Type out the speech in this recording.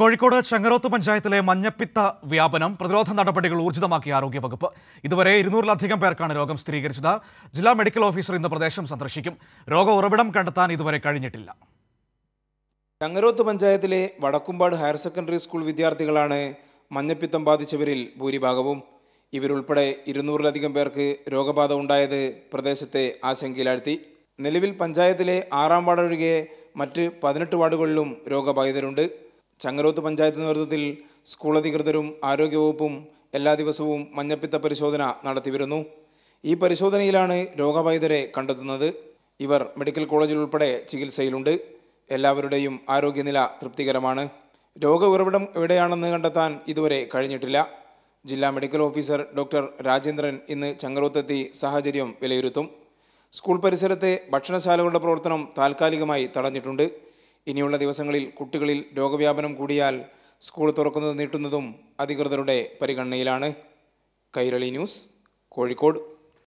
കോഴിക്കോട് ചെങ്ങരോത്ത് പഞ്ചായത്തിലെ മഞ്ഞപ്പിത്ത വ്യാപനം പ്രതിരോധ നടപടികൾ ഊർജിതമാക്കി ആരോഗ്യവകുപ്പ് ഇതുവരെ ഇരുന്നൂറിലധികം പേർക്കാണ് രോഗം സ്ഥിരീകരിച്ചത് ജില്ലാ മെഡിക്കൽ ഓഫീസർ ഇന്ന് പ്രദേശം സന്ദർശിക്കും രോഗ ഉറവിടം കണ്ടെത്താൻ ഇതുവരെ കഴിഞ്ഞിട്ടില്ല ചങ്ങരോത്ത് പഞ്ചായത്തിലെ വടക്കുംപാട് ഹയർ സെക്കൻഡറി സ്കൂൾ വിദ്യാർത്ഥികളാണ് മഞ്ഞപ്പിത്തം ബാധിച്ചവരിൽ ഭൂരിഭാഗവും ഇവരുൾപ്പെടെ ഇരുന്നൂറിലധികം പേർക്ക് രോഗബാധ ഉണ്ടായത് പ്രദേശത്തെ ആശങ്കയിലാഴ്ത്തി നിലവിൽ പഞ്ചായത്തിലെ ആറാം വാർഡൊഴികെ മറ്റ് പതിനെട്ട് വാർഡുകളിലും രോഗബാധിതരുണ്ട് ചങ്ങരോത്ത് പഞ്ചായത്ത് നേതൃത്വത്തിൽ സ്കൂൾ അധികൃതരും ആരോഗ്യവകുപ്പും എല്ലാ ദിവസവും മഞ്ഞപ്പിത്ത പരിശോധന നടത്തിവരുന്നു ഈ പരിശോധനയിലാണ് രോഗബാധിതരെ കണ്ടെത്തുന്നത് ഇവർ മെഡിക്കൽ കോളേജിൽ ഉൾപ്പെടെ ചികിത്സയിലുണ്ട് എല്ലാവരുടെയും ആരോഗ്യനില തൃപ്തികരമാണ് രോഗ ഉറവിടം എവിടെയാണെന്ന് കണ്ടെത്താൻ ഇതുവരെ കഴിഞ്ഞിട്ടില്ല ജില്ലാ മെഡിക്കൽ ഓഫീസർ ഡോക്ടർ രാജേന്ദ്രൻ ഇന്ന് ചങ്ങരോത്തെത്തി സാഹചര്യം വിലയിരുത്തും സ്കൂൾ പരിസരത്തെ ഭക്ഷണശാലകളുടെ പ്രവർത്തനം താൽക്കാലികമായി തടഞ്ഞിട്ടുണ്ട് ഇനിയുള്ള ദിവസങ്ങളിൽ കുട്ടികളിൽ രോഗവ്യാപനം കൂടിയാൽ സ്കൂൾ തുറക്കുന്നത് നീട്ടുന്നതും അധികൃതരുടെ പരിഗണനയിലാണ് കൈരളി ന്യൂസ് കോഴിക്കോട്